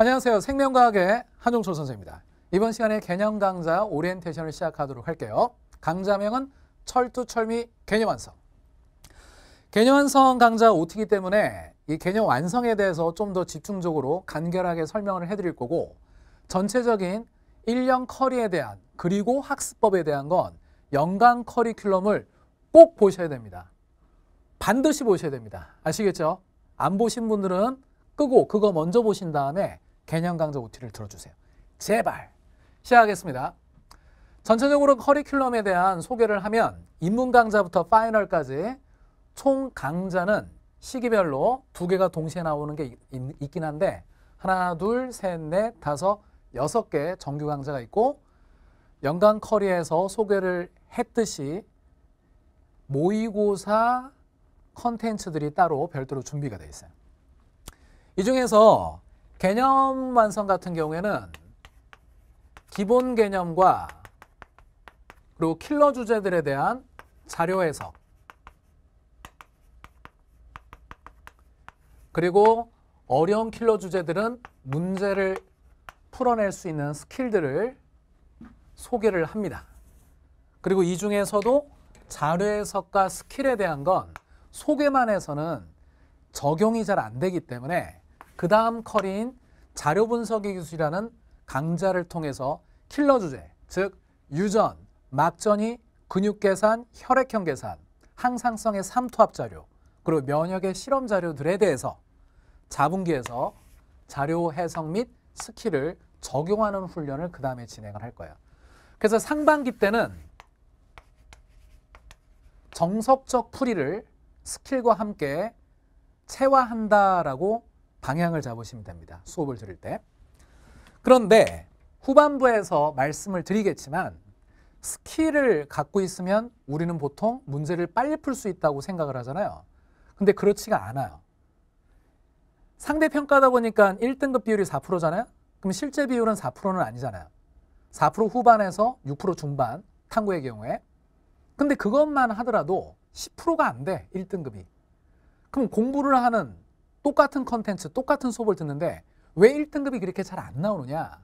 안녕하세요. 생명과학의 한종철 선생입니다. 이번 시간에 개념 강좌 오리엔테이션을 시작하도록 할게요. 강좌명은 철두철미 개념 완성. 개념 완성 강좌 OT이기 때문에 이 개념 완성에 대해서 좀 더 집중적으로 간결하게 설명을 해드릴 거고 전체적인 일련 커리에 대한 그리고 학습법에 대한 건 연간 커리큘럼을 꼭 보셔야 됩니다. 반드시 보셔야 됩니다. 아시겠죠? 안 보신 분들은 끄고 그거 먼저 보신 다음에 개념 강좌 OT를 들어주세요. 제발! 시작하겠습니다. 전체적으로 커리큘럼에 대한 소개를 하면 입문 강좌부터 파이널까지 총 강좌는 시기별로 두 개가 동시에 나오는 게 있, 긴 한데 하나, 둘, 셋, 넷, 다섯, 여섯 개 정규 강좌가 있고 연간 커리에서 소개를 했듯이 모의고사 컨텐츠들이 따로 별도로 준비가 되어 있어요. 이 중에서 개념 완성 같은 경우에는 기본 개념과 그리고 킬러 주제들에 대한 자료 해석 그리고 어려운 킬러 주제들은 문제를 풀어낼 수 있는 스킬들을 소개를 합니다. 그리고 이 중에서도 자료 해석과 스킬에 대한 건 소개만 해서는 적용이 잘 안 되기 때문에 그 다음 커리인 자료 분석의 기술이라는 강좌를 통해서 킬러 주제, 즉 유전, 막전이 근육 계산, 혈액형 계산, 항상성의 삼투압 자료, 그리고 면역의 실험 자료들에 대해서 자분기에서 자료 해석 및 스킬을 적용하는 훈련을 그 다음에 진행을 할 거예요. 그래서 상반기 때는 정석적 풀이를 스킬과 함께 체화한다라고 방향을 잡으시면 됩니다. 수업을 들을 때. 그런데 후반부에서 말씀을 드리겠지만 스킬을 갖고 있으면 우리는 보통 문제를 빨리 풀 수 있다고 생각을 하잖아요. 근데 그렇지가 않아요. 상대 평가다 보니까 1등급 비율이 4%잖아요. 그럼 실제 비율은 4%는 아니잖아요. 4% 후반에서 6% 중반 탐구의 경우에. 근데 그것만 하더라도 10%가 안 돼. 1등급이. 그럼 공부를 하는 똑같은 컨텐츠, 똑같은 수업을 듣는데 왜 1등급이 그렇게 잘 안 나오느냐?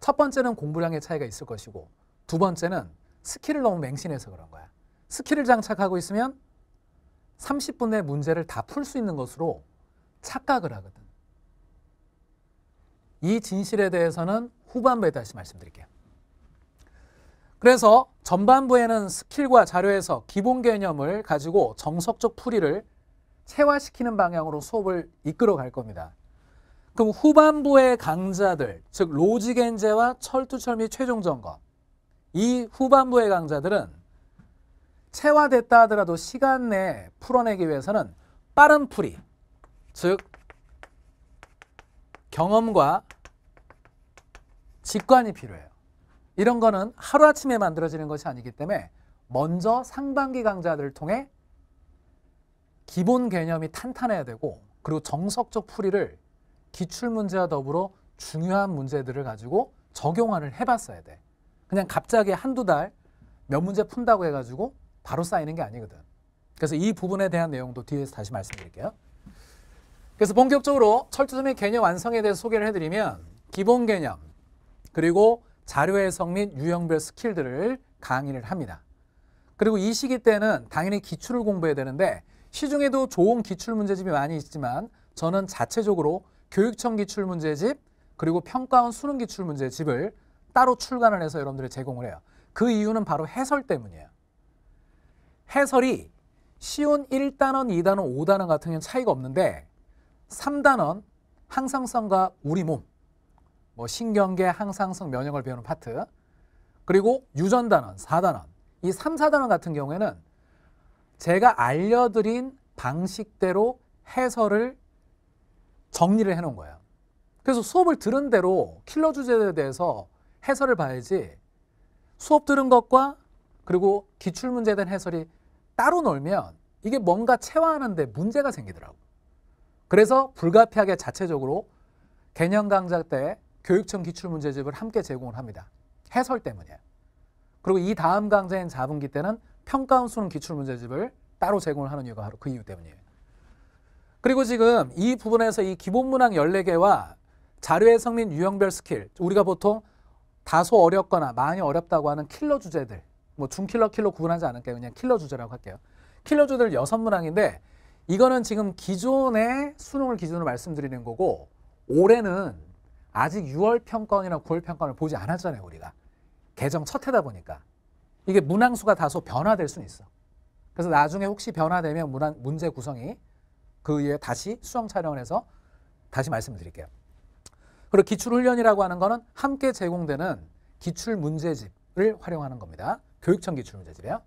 첫 번째는 공부량의 차이가 있을 것이고 두 번째는 스킬을 너무 맹신해서 그런 거야. 스킬을 장착하고 있으면 30분 내 문제를 다 풀 수 있는 것으로 착각을 하거든. 이 진실에 대해서는 후반부에 다시 말씀드릴게요. 그래서 전반부에는 스킬과 자료에서 기본 개념을 가지고 정석적 풀이를 체화시키는 방향으로 수업을 이끌어 갈 겁니다. 그럼 후반부의 강자들, 즉 로지겐제와 철두철미 최종점검 이 후반부의 강자들은 체화됐다 하더라도 시간 내에 풀어내기 위해서는 빠른 풀이, 즉 경험과 직관이 필요해요. 이런 거는 하루아침에 만들어지는 것이 아니기 때문에 먼저 상반기 강좌들을 통해 기본 개념이 탄탄해야 되고 그리고 정석적 풀이를 기출 문제와 더불어 중요한 문제들을 가지고 적용안을 해봤어야 돼. 그냥 갑자기 한두 달 몇 문제 푼다고 해가지고 바로 쌓이는 게 아니거든. 그래서 이 부분에 대한 내용도 뒤에서 다시 말씀드릴게요. 그래서 본격적으로 철두섬의 개념 완성에 대해서 소개를 해드리면 기본 개념 그리고 자료 해석 및 유형별 스킬들을 강의를 합니다. 그리고 이 시기 때는 당연히 기출을 공부해야 되는데 시중에도 좋은 기출문제집이 많이 있지만 저는 자체적으로 교육청 기출문제집 그리고 평가원 수능 기출문제집을 따로 출간을 해서 여러분들이 제공을 해요. 그 이유는 바로 해설 때문이에요. 해설이 쉬운 1단원, 2단원, 5단원 같은 경우는 차이가 없는데 3단원, 항상성과 우리 몸, 뭐 신경계, 항상성, 면역을 배우는 파트 그리고 유전단원, 4단원, 이 3, 4단원 같은 경우에는 제가 알려드린 방식대로 해설을 정리를 해놓은 거예요. 그래서 수업을 들은 대로 킬러 주제에 대해서 해설을 봐야지 수업 들은 것과 그리고 기출문제에 대한 해설이 따로 놀면 이게 뭔가 체화하는데 문제가 생기더라고. 그래서 불가피하게 자체적으로 개념 강좌 때 교육청 기출문제집을 함께 제공을 합니다. 해설 때문이에요. 그리고 이 다음 강좌인 자분기 때는 평가원 수능 기출 문제집을 따로 제공을 하는 이유가 바로 그 이유 때문이에요. 그리고 지금 이 부분에서 이 기본 문항 14개와 자료의 성민 유형별 스킬 우리가 보통 다소 어렵거나 많이 어렵다고 하는 킬러 주제들 뭐 중킬러 킬러 구분하지 않을게요. 그냥 킬러 주제라고 할게요. 킬러 주제들 여 문항인데 이거는 지금 기존의 수능을 기준으로 말씀드리는 거고 올해는 아직 6월 평가원이나 9월 평가원을 보지 않았잖아요. 우리가. 개정 첫 해다 보니까. 이게 문항수가 다소 변화될 수는 있어. 그래서 나중에 혹시 변화되면 문항, 문제 구성이 그 이후에 다시 수정 촬영을 해서 다시 말씀을 드릴게요. 그리고 기출훈련이라고 하는 거는 함께 제공되는 기출문제집을 활용하는 겁니다. 교육청 기출문제집이에요.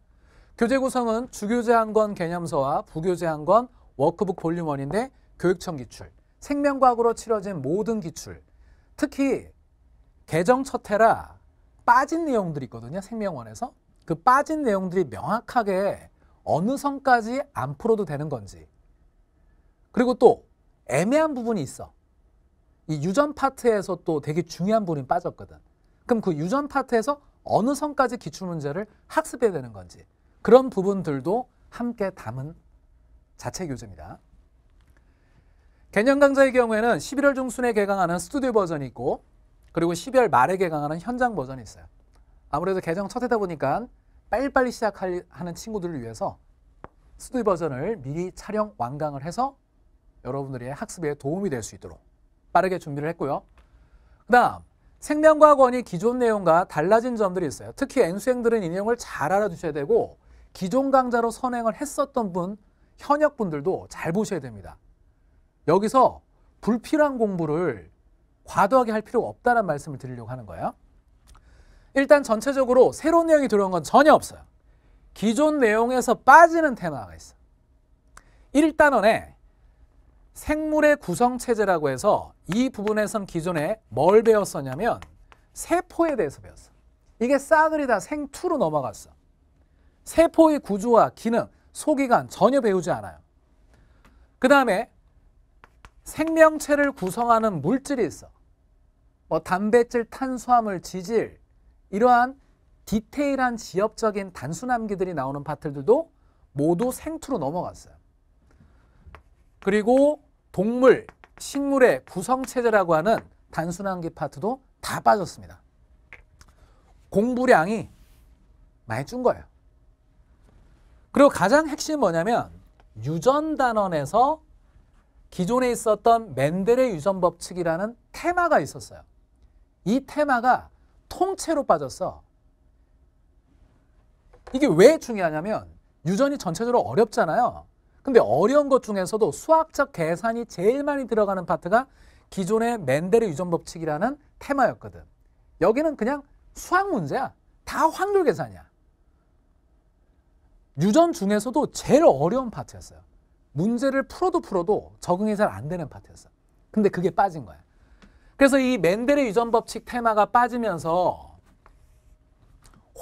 교재 구성은 주교재 한 권 개념서와 부교재 한 권 워크북 볼륨 원인데 교육청 기출, 생명과학으로 치러진 모든 기출, 특히 개정 첫 해라 빠진 내용들이 있거든요. 생명원에서 그 빠진 내용들이 명확하게 어느 선까지 안 풀어도 되는 건지 그리고 또 애매한 부분이 있어. 이 유전 파트에서 또 되게 중요한 부분이 빠졌거든. 그럼 그 유전 파트에서 어느 선까지 기출문제를 학습해야 되는 건지 그런 부분들도 함께 담은 자체 교재입니다. 개념 강좌의 경우에는 11월 중순에 개강하는 스튜디오 버전이 있고 그리고 12월 말에 개강하는 현장 버전이 있어요. 아무래도 개정 첫 해다 보니까 빨리빨리 시작하는 친구들을 위해서 스튜디 버전을 미리 촬영 완강을 해서 여러분들의 학습에 도움이 될 수 있도록 빠르게 준비를 했고요. 그 다음 생명과학원이 기존 내용과 달라진 점들이 있어요. 특히 n 수생들은이 내용을 잘 알아두셔야 되고 기존 강좌로 선행을 했었던 분, 현역 분들도 잘 보셔야 됩니다. 여기서 불필요한 공부를 과도하게 할 필요가 없다는 말씀을 드리려고 하는 거예요. 일단 전체적으로 새로운 내용이 들어온 건 전혀 없어요. 기존 내용에서 빠지는 테마가 있어. 1단원에 생물의 구성체제라고 해서 이 부분에선 기존에 뭘 배웠었냐면 세포에 대해서 배웠어. 이게 싸그리 다 생투로 넘어갔어. 세포의 구조와 기능, 소기관 전혀 배우지 않아요. 그 다음에 생명체를 구성하는 물질이 있어. 뭐 단백질, 탄수화물, 지질, 이러한 디테일한 지역적인 단순 암기들이 나오는 파트들도 모두 생투로 넘어갔어요. 그리고 동물, 식물의 구성체제라고 하는 단순 암기 파트도 다 빠졌습니다. 공부량이 많이 준 거예요. 그리고 가장 핵심이 뭐냐면 유전 단원에서 기존에 있었던 맨델의 유전 법칙이라는 테마가 있었어요. 이 테마가 통째로 빠졌어. 이게 왜 중요하냐면 유전이 전체적으로 어렵잖아요. 근데 어려운 것 중에서도 수학적 계산이 제일 많이 들어가는 파트가 기존의 맨델의 유전 법칙이라는 테마였거든. 여기는 그냥 수학 문제야. 다 확률 계산이야. 유전 중에서도 제일 어려운 파트였어요. 문제를 풀어도 풀어도 적응이 잘 안 되는 파트였어. 근데 그게 빠진 거야. 그래서 이 맨델의 유전 법칙 테마가 빠지면서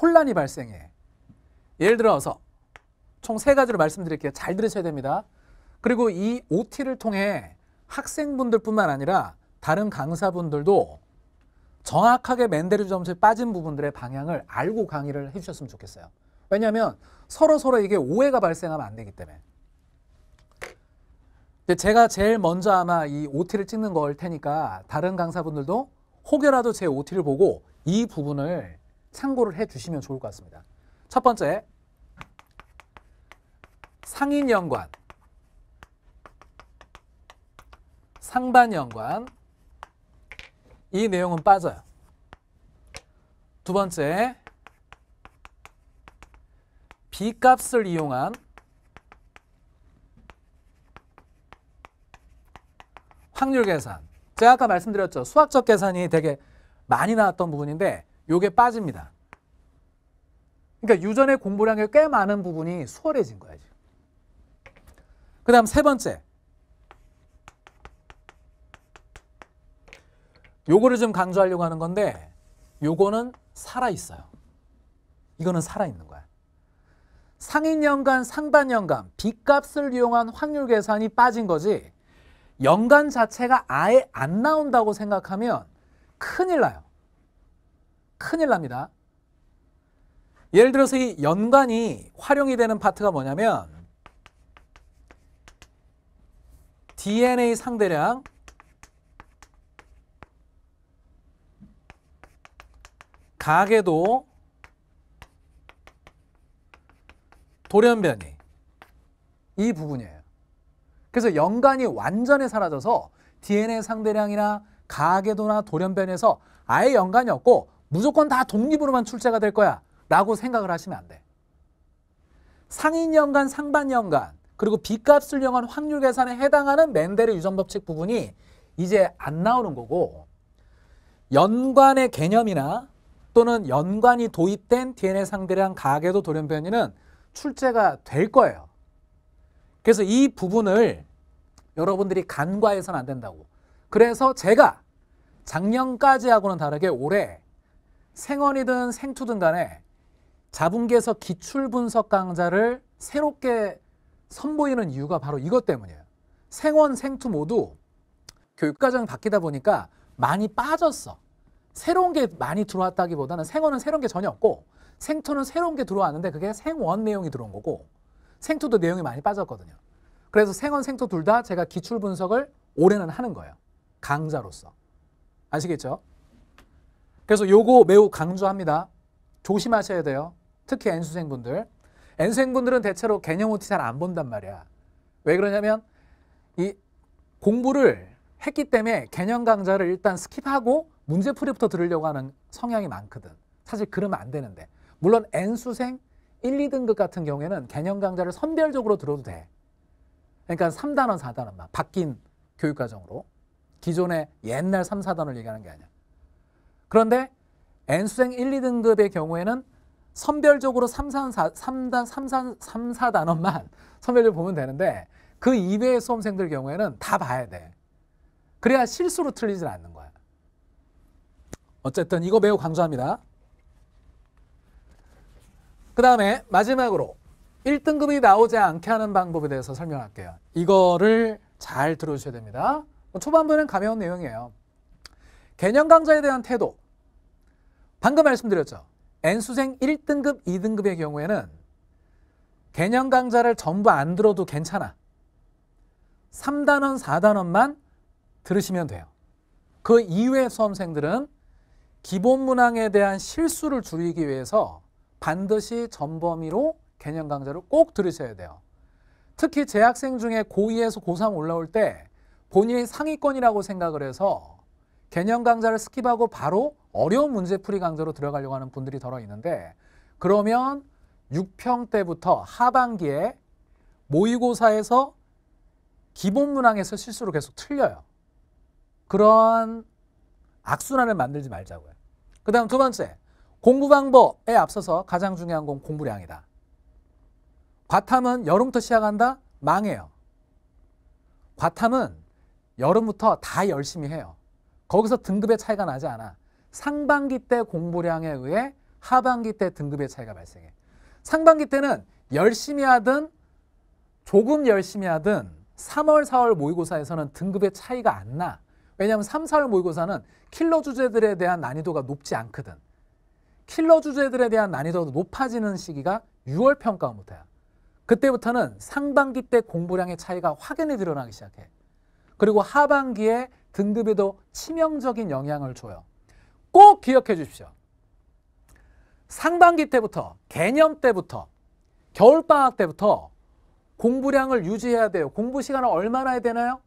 혼란이 발생해. 예를 들어서 총 세 가지로 말씀드릴게요. 잘 들으셔야 됩니다. 그리고 이 OT를 통해 학생분들뿐만 아니라 다른 강사분들도 정확하게 맨델의 점수에 빠진 부분들의 방향을 알고 강의를 해주셨으면 좋겠어요. 왜냐하면 서로 서로 이게 오해가 발생하면 안 되기 때문에. 근데 제가 제일 먼저 아마 이 OT를 찍는 걸 테니까 다른 강사분들도 혹여라도 제 OT를 보고 이 부분을 참고를 해 주시면 좋을 것 같습니다. 첫 번째, 상인 연관, 상반 연관, 이 내용은 빠져요. 두 번째, B값을 이용한 확률 계산. 제가 아까 말씀드렸죠. 수학적 계산이 되게 많이 나왔던 부분인데 요게 빠집니다. 그러니까 유전의 공부량이 꽤 많은 부분이 수월해진 거예그 다음 세 번째. 요거를 좀 강조하려고 하는 건데 요거는 살아있어요. 이거는 살아있는 거야. 상인연간, 상반연간, 빚값을 이용한 확률 계산이 빠진 거지 연관 자체가 아예 안 나온다고 생각하면 큰일 나요. 큰일 납니다. 예를 들어서 이 연관이 활용이 되는 파트가 뭐냐면 DNA 상대량 가계도 돌연변이 이 부분이에요. 그래서 연관이 완전히 사라져서 DNA 상대량이나 가계도나 돌연변에서 아예 연관이 없고 무조건 다 독립으로만 출제가 될 거야 라고 생각을 하시면 안 돼. 상인연관상반연관 그리고 빚값을 용한 확률 계산에 해당하는 맨델의 유전법칙 부분이 이제 안 나오는 거고 연관의 개념이나 또는 연관이 도입된 DNA 상대량 가계도 돌연변이는 출제가 될 거예요. 그래서 이 부분을 여러분들이 간과해서는 안 된다고. 그래서 제가 작년까지 하고는 다르게 올해 생원이든 생투든 간에 자분기에서 기출분석 강좌를 새롭게 선보이는 이유가 바로 이것 때문이에요. 생원, 생투 모두 교육과정이 바뀌다 보니까 많이 빠졌어. 새로운 게 많이 들어왔다기보다는 생원은 새로운 게 전혀 없고 생투는 새로운 게 들어왔는데 그게 생원 내용이 들어온 거고 생투도 내용이 많이 빠졌거든요. 그래서 생원 생토 둘 다 제가 기출 분석을 올해는 하는 거예요. 강자로서. 아시겠죠? 그래서 요거 매우 강조합니다. 조심하셔야 돼요. 특히 N수생분들. N수생분들은 대체로 개념 OT 잘 안 본단 말이야. 왜 그러냐면 이 공부를 했기 때문에 개념 강좌를 일단 스킵하고 문제풀이부터 들으려고 하는 성향이 많거든. 사실 그러면 안 되는데. 물론 N수생 1, 2등급 같은 경우에는 개념 강좌를 선별적으로 들어도 돼. 그러니까 3단원, 4단원만 바뀐 교육과정으로 기존의 옛날 3, 4단원을 얘기하는 게 아니야. 그런데 N수생 1, 2등급의 경우에는 선별적으로 3, 4, 3단, 3, 4, 3, 4단원만 선별적으로 보면 되는데 그 이외의 수험생들 경우에는 다 봐야 돼. 그래야 실수로 틀리진 않는 거야. 어쨌든 이거 매우 강조합니다. 그 다음에 마지막으로 1등급이 나오지 않게 하는 방법에 대해서 설명할게요. 이거를 잘 들어주셔야 됩니다. 뭐 초반부는 가벼운 내용이에요. 개념 강좌에 대한 태도. 방금 말씀드렸죠. N수생 1등급, 2등급의 경우에는 개념 강좌를 전부 안 들어도 괜찮아. 3단원, 4단원만 들으시면 돼요. 그 이외 수험생들은 기본 문항에 대한 실수를 줄이기 위해서 반드시 전범위로 개념 강좌를 꼭 들으셔야 돼요. 특히 재학생 중에 고2에서 고3 올라올 때 본인이 상위권이라고 생각을 해서 개념 강좌를 스킵하고 바로 어려운 문제풀이 강좌로 들어가려고 하는 분들이 더러 있는데 그러면 6평 때부터 하반기에 모의고사에서 기본 문항에서 실수로 계속 틀려요. 그런 악순환을 만들지 말자고요. 그 다음 두 번째, 공부 방법에 앞서서 가장 중요한 건 공부량이다. 과탐은 여름부터 시작한다? 망해요. 과탐은 여름부터 다 열심히 해요. 거기서 등급의 차이가 나지 않아. 상반기 때 공부량에 의해 하반기 때 등급의 차이가 발생해. 상반기 때는 열심히 하든 조금 열심히 하든 3월, 4월 모의고사에서는 등급의 차이가 안 나. 왜냐하면 3, 4월 모의고사는 킬러 주제들에 대한 난이도가 높지 않거든. 킬러 주제들에 대한 난이도가 높아지는 시기가 6월 평가 부터야 그때부터는 상반기 때 공부량의 차이가 확연히 드러나기 시작해. 그리고 하반기에 등급에도 치명적인 영향을 줘요. 꼭 기억해 주십시오. 상반기 때부터 개념 때부터 겨울방학 때부터 공부량을 유지해야 돼요. 공부 시간을 얼마나 해야 되나요?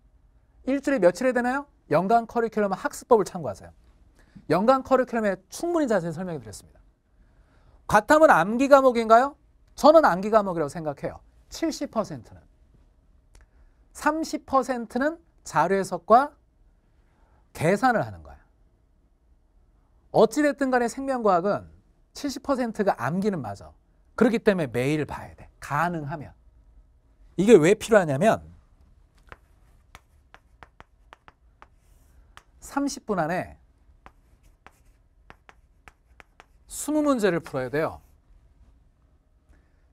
일주일에 며칠 해야 되나요? 연간 커리큘럼 학습법을 참고하세요. 연간 커리큘럼에 충분히 자세히 설명해 드렸습니다. 과탐은 암기 과목인가요? 저는 암기 과목이라고 생각해요. 70%는. 30%는 자료 해석과 계산을 하는 거야. 어찌됐든 간에 생명과학은 70%가 암기는 맞아. 그렇기 때문에 매일 봐야 돼. 가능하면. 이게 왜 필요하냐면 30분 안에 20문제를 풀어야 돼요.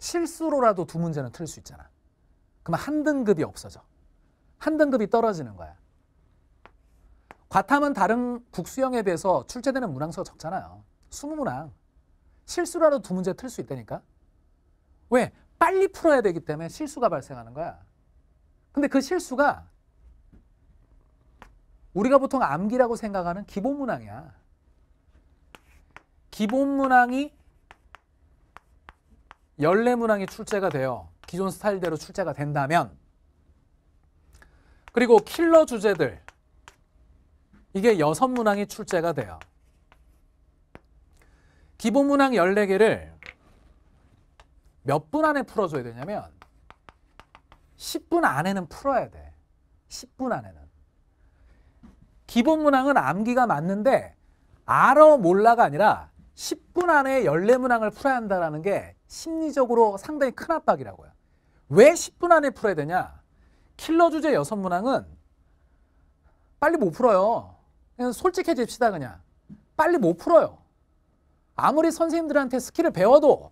실수로라도 두 문제는 틀 수 있잖아. 그럼 한 등급이 없어져. 한 등급이 떨어지는 거야. 과탐은 다른 국수형에 비해서 출제되는 문항수가 적잖아요. 수무문항. 실수라도 두 문제 틀 수 있다니까. 왜? 빨리 풀어야 되기 때문에 실수가 발생하는 거야. 근데 그 실수가 우리가 보통 암기라고 생각하는 기본 문항이야. 기본 문항이 열네 문항이 출제가 돼요. 기존 스타일대로 출제가 된다면 그리고 킬러 주제들 이게 여섯 문항이 출제가 돼요. 기본 문항 14개를 몇 분 안에 풀어줘야 되냐면 10분 안에는 풀어야 돼. 10분 안에는. 기본 문항은 암기가 맞는데 알어 몰라가 아니라 10분 안에 14문항을 풀어야 한다는 게 심리적으로 상당히 큰 압박이라고요. 왜 10분 안에 풀어야 되냐? 킬러 주제 여섯 문항은 빨리 못 풀어요. 그냥 솔직해집시다 그냥. 빨리 못 풀어요. 아무리 선생님들한테 스킬을 배워도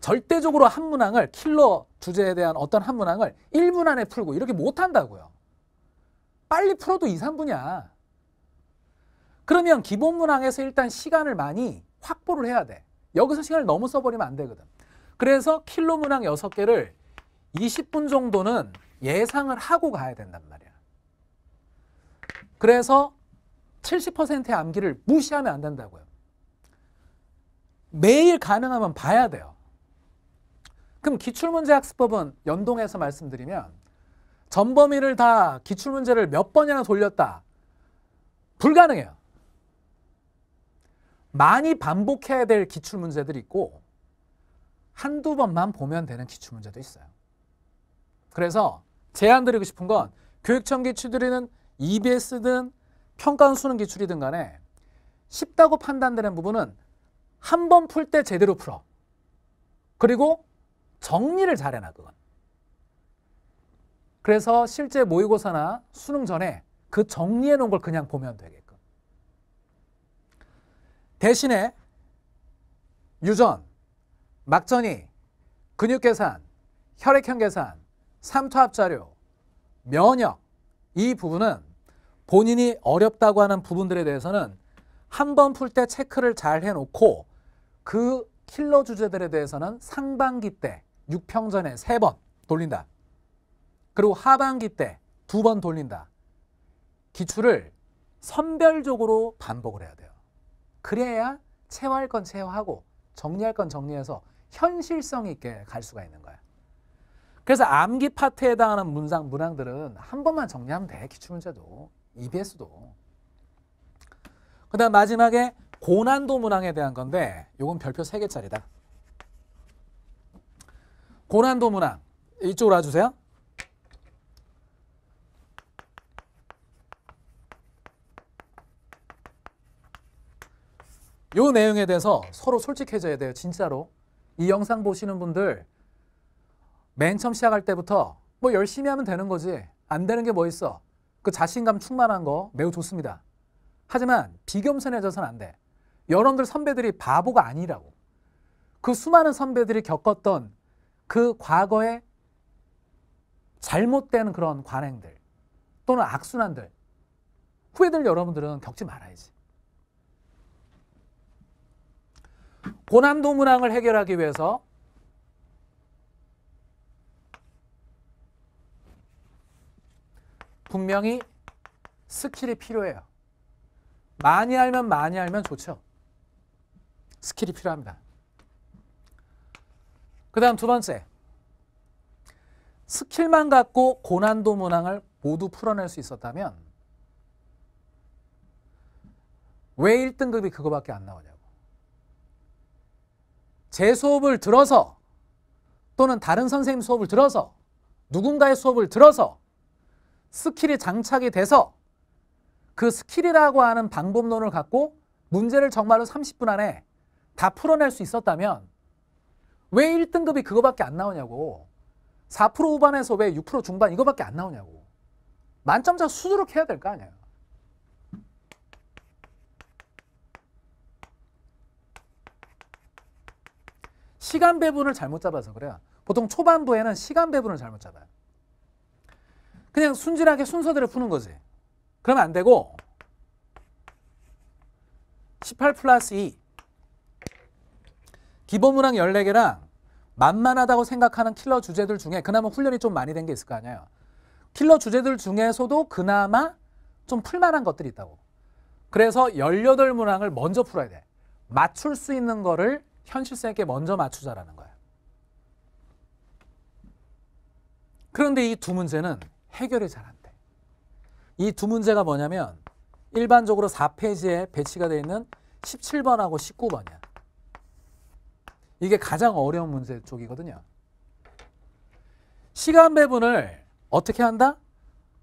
절대적으로 한 문항을 킬러 주제에 대한 어떤 한 문항을 1분 안에 풀고 이렇게 못 한다고요. 빨리 풀어도 2, 3분이야. 그러면 기본 문항에서 일단 시간을 많이 확보를 해야 돼. 여기서 시간을 너무 써버리면 안 되거든. 그래서 킬로 문항 6개를 20분 정도는 예상을 하고 가야 된단 말이야. 그래서 70%의 암기를 무시하면 안 된다고요. 매일 가능하면 봐야 돼요. 그럼 기출문제학습법은 연동해서 말씀드리면 전범위를 다 기출문제를 몇 번이나 돌렸다. 불가능해요. 많이 반복해야 될 기출 문제들이 있고 한두 번만 보면 되는 기출 문제도 있어요. 그래서 제안 드리고 싶은 건 교육청 기출들이는 EBS든 평가원 수능 기출이든 간에 쉽다고 판단되는 부분은 한 번 풀 때 제대로 풀어. 그리고 정리를 잘 해놔 그건. 그래서 실제 모의고사나 수능 전에 그 정리해 놓은 걸 그냥 보면 되게. 대신에 유전, 막전이, 근육 계산, 혈액형 계산, 삼투압 자료, 면역 이 부분은 본인이 어렵다고 하는 부분들에 대해서는 한 번 풀 때 체크를 잘 해놓고 그 킬러 주제들에 대해서는 상반기 때 6평전에 3번 돌린다. 그리고 하반기 때 2번 돌린다. 기출을 선별적으로 반복을 해야 돼요. 그래야 체화할 건 체화하고 정리할 건 정리해서 현실성 있게 갈 수가 있는 거야. 그래서 암기 파트에 해당하는 문상, 문항들은 한 번만 정리하면 돼. 기출문제도, EBS도. 그 다음 마지막에 고난도 문항에 대한 건데 이건 별표 3개짜리다. 고난도 문항 이쪽으로 와주세요. 요 내용에 대해서 서로 솔직해져야 돼요. 진짜로. 이 영상 보시는 분들 맨 처음 시작할 때부터 뭐 열심히 하면 되는 거지. 안 되는 게 뭐 있어. 그 자신감 충만한 거 매우 좋습니다. 하지만 비겸손해져서는 안 돼. 여러분들 선배들이 바보가 아니라고. 그 수많은 선배들이 겪었던 그과거에 잘못된 그런 관행들 또는 악순환들 후회들 여러분들은 겪지 말아야지. 고난도 문항을 해결하기 위해서 분명히 스킬이 필요해요. 많이 알면 많이 알면 좋죠. 스킬이 필요합니다. 그 다음 두 번째. 스킬만 갖고 고난도 문항을 모두 풀어낼 수 있었다면 왜 1등급이 그거밖에 안 나오냐. 제 수업을 들어서 또는 다른 선생님 수업을 들어서 누군가의 수업을 들어서 스킬이 장착이 돼서 그 스킬이라고 하는 방법론을 갖고 문제를 정말로 30분 안에 다 풀어낼 수 있었다면 왜 1등급이 그거밖에 안 나오냐고 4% 후반에서 왜 6% 중반 이거밖에 안 나오냐고 만점자 수두룩 해야 될 거 아니에요 시간 배분을 잘못 잡아서 그래요. 보통 초반부에는 시간 배분을 잘못 잡아요. 그냥 순진하게 순서대로 푸는 거지. 그러면 안 되고 18 플러스 2 기본문항 14개랑 만만하다고 생각하는 킬러 주제들 중에 그나마 훈련이 좀 많이 된 게 있을 거 아니에요. 킬러 주제들 중에서도 그나마 좀 풀만한 것들이 있다고. 그래서 18문항을 먼저 풀어야 돼. 맞출 수 있는 거를 현실성에 게 먼저 맞추자라는 거예요. 그런데 이 두 문제는 해결이 잘 안 돼. 이 두 문제가 뭐냐면 일반적으로 4페이지에 배치가 되어 있는 17번하고 19번이야. 이게 가장 어려운 문제 쪽이거든요. 시간 배분을 어떻게 한다?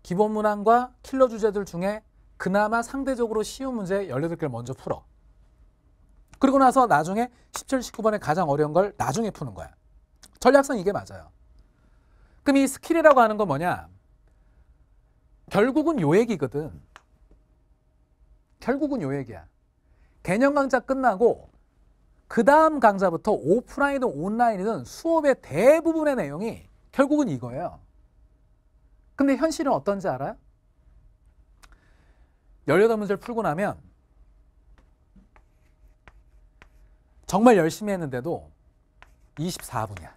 기본 문항과 킬러 주제들 중에 그나마 상대적으로 쉬운 문제 18개를 먼저 풀어. 그리고 나서 나중에 17, 19번에 가장 어려운 걸 나중에 푸는 거야. 전략성 이게 맞아요. 그럼 이 스킬이라고 하는 건 뭐냐? 결국은 요 얘기거든. 결국은 요 얘기야. 개념 강좌 끝나고 그 다음 강좌부터 오프라인이든 온라인이든 수업의 대부분의 내용이 결국은 이거예요. 근데 현실은 어떤지 알아요? 18문제를 풀고 나면 정말 열심히 했는데도 24분이야.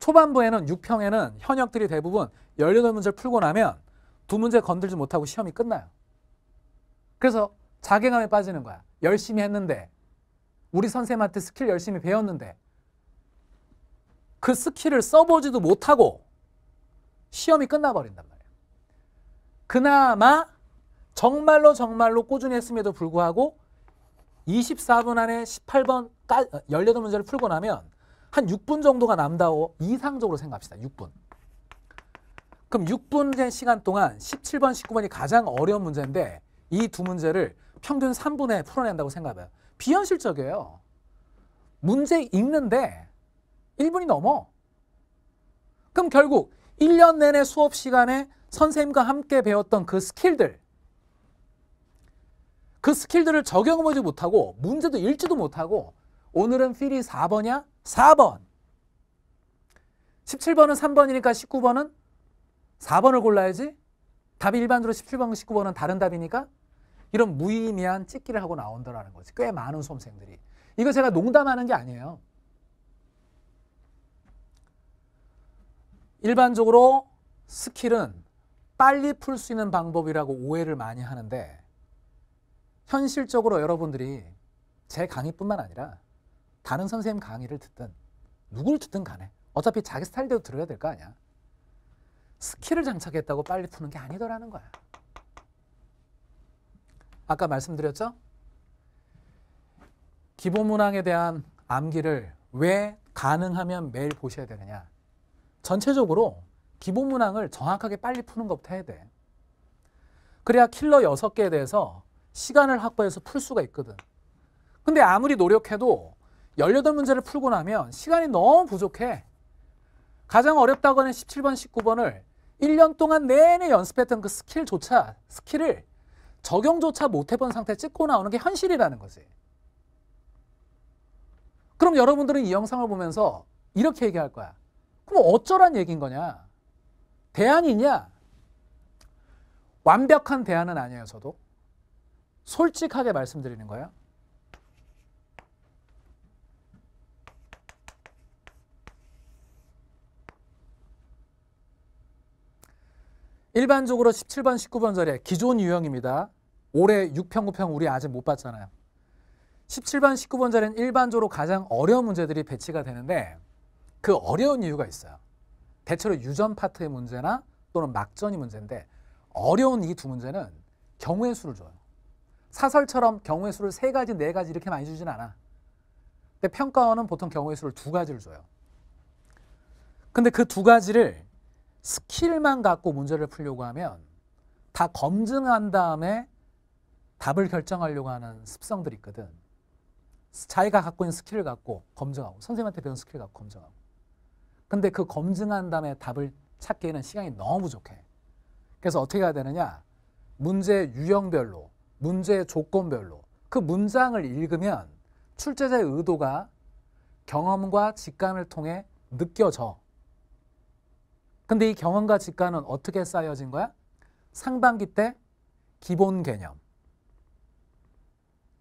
초반부에는 6평에는 현역들이 대부분 1 8문제 풀고 나면 두 문제 건들지 못하고 시험이 끝나요. 그래서 자괴감에 빠지는 거야. 열심히 했는데 우리 선생님한테 스킬 열심히 배웠는데 그 스킬을 써보지도 못하고 시험이 끝나버린단 말이에 그나마 정말로 정말로 꾸준히 했음에도 불구하고 24분 안에 18번 18문제를 어, 풀고 나면 한 6분 정도가 남다고 이상적으로 생각합시다. 6분. 그럼 6분의 시간 동안 17번, 19번이 가장 어려운 문제인데 이 두 문제를 평균 3분에 풀어낸다고 생각해요. 비현실적이에요. 문제 읽는데 1분이 넘어. 그럼 결국 1년 내내 수업 시간에 선생님과 함께 배웠던 그 스킬들 그 스킬들을 적용하지 못하고 문제도 읽지도 못하고 오늘은 필이 4번이야? 4번. 17번은 3번이니까 19번은 4번을 골라야지. 답이 일반적으로 17번, 19번은 다른 답이니까 이런 무의미한 찍기를 하고 나온다라는 거지. 꽤 많은 수험생들이. 이거 제가 농담하는 게 아니에요. 일반적으로 스킬은 빨리 풀 수 있는 방법이라고 오해를 많이 하는데 현실적으로 여러분들이 제 강의뿐만 아니라 다른 선생님 강의를 듣든 누굴 듣든 간에 어차피 자기 스타일대로 들어야 될 거 아니야. 스킬을 장착했다고 빨리 푸는 게 아니더라는 거야. 아까 말씀드렸죠? 기본문항에 대한 암기를 왜 가능하면 매일 보셔야 되느냐. 전체적으로 기본문항을 정확하게 빨리 푸는 것부터 해야 돼. 그래야 킬러 6개에 대해서 시간을 확보해서 풀 수가 있거든. 근데 아무리 노력해도 18문제를 풀고 나면 시간이 너무 부족해. 가장 어렵다고 하는 17번, 19번을 1년 동안 내내 연습했던 그 스킬조차, 스킬을 적용조차 못 해본 상태 에 찍고 나오는 게 현실이라는 거지. 그럼 여러분들은 이 영상을 보면서 이렇게 얘기할 거야. 그럼 어쩌란 얘기인 거냐? 대안이 냐 완벽한 대안은 아니에요, 저도. 솔직하게 말씀드리는 거예요. 일반적으로 17번, 19번 자리에 기존 유형입니다. 올해 6평, 9평 우리 아직 못 봤잖아요. 17번, 19번 자리는 일반적으로 가장 어려운 문제들이 배치가 되는데 그 어려운 이유가 있어요. 대체로 유전 파트의 문제나 또는 막전이 문제인데 어려운 이 두 문제는 경우의 수를 줘요. 사설처럼 경우의 수를 세 가지, 네 가지 이렇게 많이 주진 않아. 근데 평가원은 보통 경우의 수를 두 가지를 줘요. 근데 그 두 가지를 스킬만 갖고 문제를 풀려고 하면 다 검증한 다음에 답을 결정하려고 하는 습성들이 있거든. 자기가 갖고 있는 스킬을 갖고 검증하고 선생님한테 배운 스킬을 갖고 검증하고. 근데 그 검증한 다음에 답을 찾기에는 시간이 너무 부족해. 그래서 어떻게 해야 되느냐? 문제 유형별로 문제의 조건별로 그 문장을 읽으면 출제자의 의도가 경험과 직감을 통해 느껴져. 근데 이 경험과 직감은 어떻게 쌓여진 거야? 상반기 때 기본 개념,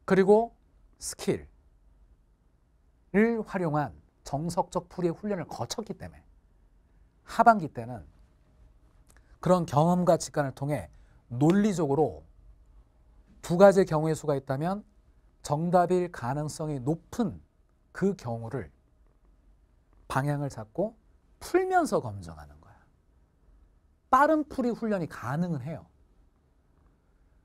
그리고 스킬을 활용한 정석적 풀이의 훈련을 거쳤기 때문에 하반기 때는 그런 경험과 직관을 통해 논리적으로 두 가지 경우의 수가 있다면 정답일 가능성이 높은 그 경우를 방향을 잡고 풀면서 검증하는 거야. 빠른 풀이 훈련이 가능은 해요.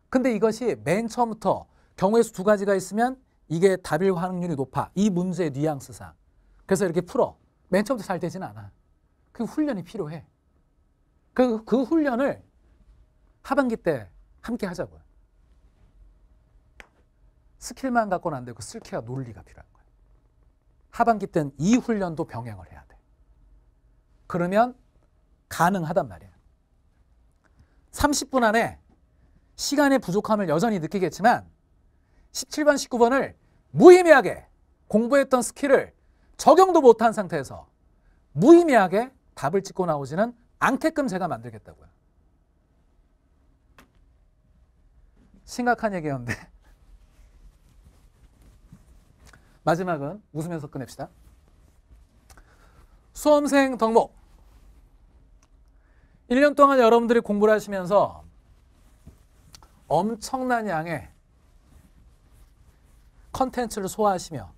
근데 이것이 맨 처음부터 경우의 수 두 가지가 있으면 이게 답일 확률이 높아. 이 문제의 뉘앙스상. 그래서 이렇게 풀어. 맨 처음부터 잘 되진 않아. 그 훈련이 필요해. 그, 그 훈련을 하반기 때 함께 하자고요. 스킬만 갖고는 안 되고 슬키와 논리가 필요한 거예요. 하반기 때는 이 훈련도 병행을 해야 돼. 그러면 가능하단 말이에요. 30분 안에 시간의 부족함을 여전히 느끼겠지만 17번, 19번을 무의미하게 공부했던 스킬을 적용도 못한 상태에서 무의미하게 답을 찍고 나오지는 않게끔 제가 만들겠다고요. 심각한 얘기였는데 마지막은 웃으면서 끝냅시다. 수험생 덕목 1년 동안 여러분들이 공부를 하시면서 엄청난 양의 컨텐츠를 소화하시며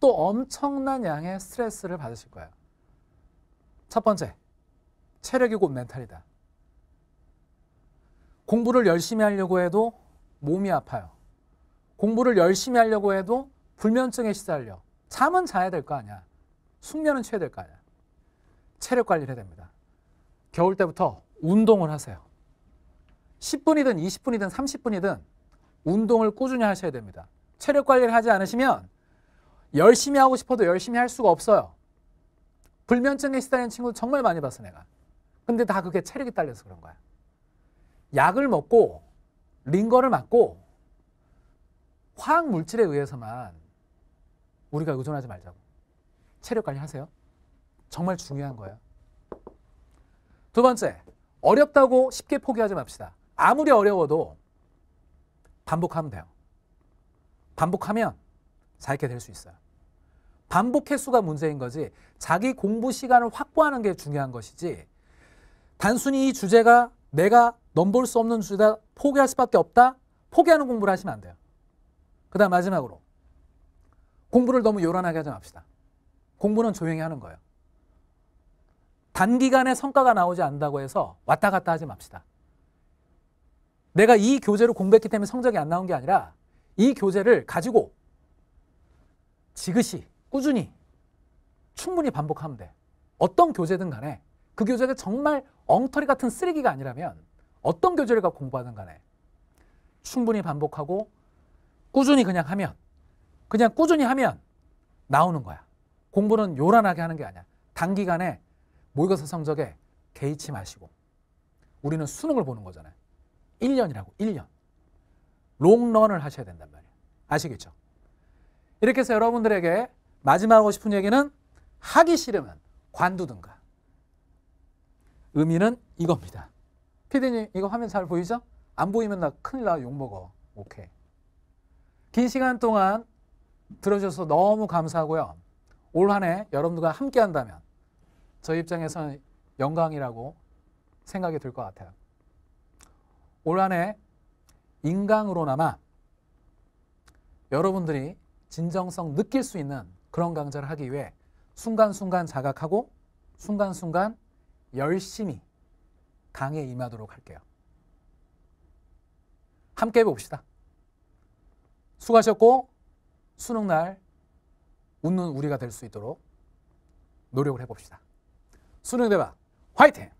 또 엄청난 양의 스트레스를 받으실 거예요. 첫 번째, 체력이 곧 멘탈이다. 공부를 열심히 하려고 해도 몸이 아파요. 공부를 열심히 하려고 해도 불면증에 시달려 잠은 자야 될 거 아니야. 숙면은 취해야 될 거 아니야. 체력 관리를 해야 됩니다. 겨울 때부터 운동을 하세요. 10분이든 20분이든 30분이든 운동을 꾸준히 하셔야 됩니다. 체력 관리를 하지 않으시면 열심히 하고 싶어도 열심히 할 수가 없어요. 불면증에 시달리는 친구 정말 많이 봤어 내가. 근데 다 그게 체력이 딸려서 그런 거야. 약을 먹고 링거를 맞고 화학 물질에 의해서만 우리가 의존하지 말자고. 체력 관리하세요. 정말 중요한 거예요. 두 번째, 어렵다고 쉽게 포기하지 맙시다. 아무리 어려워도 반복하면 돼요. 반복하면 잘게 될 수 있어요. 반복 횟수가 문제인 거지 자기 공부 시간을 확보하는 게 중요한 것이지 단순히 이 주제가 내가 넘볼 수 없는 주제다 포기할 수밖에 없다 포기하는 공부를 하시면 안 돼요. 그 다음 마지막으로 공부를 너무 요란하게 하지 맙시다. 공부는 조용히 하는 거예요. 단기간에 성과가 나오지 않는다고 해서 왔다 갔다 하지 맙시다. 내가 이교재를 공부했기 때문에 성적이 안 나온 게 아니라 이 교재를 가지고 지그시 꾸준히 충분히 반복하면 돼. 어떤 교재든 간에 그 교재가 정말 엉터리 같은 쓰레기가 아니라면 어떤 교재를 공부하든 간에 충분히 반복하고 꾸준히 그냥 하면 그냥 꾸준히 하면 나오는 거야. 공부는 요란하게 하는 게 아니야. 단기간에 모의고사 성적에 개의치 마시고 우리는 수능을 보는 거잖아요. 1년이라고 1년. 롱런을 하셔야 된단 말이에요. 아시겠죠? 이렇게 해서 여러분들에게 마지막 하고 싶은 얘기는 하기 싫으면 관두든가. 의미는 이겁니다. 피디님 이거 화면 잘 보이죠? 안 보이면 나 큰일 나 욕먹어. 오케이. 긴 시간 동안 들어주셔서 너무 감사하고요. 올 한 해 여러분들과 함께 한다면 저희 입장에서는 영광이라고 생각이 들 것 같아요. 올 한 해 인강으로나마 여러분들이 진정성 느낄 수 있는 그런 강좌를 하기 위해 순간순간 자각하고 순간순간 열심히 강에 임하도록 할게요. 함께 봅시다 수고하셨고 수능 날 웃는 우리가 될 수 있도록 노력을 해봅시다. 수능 대박 화이팅!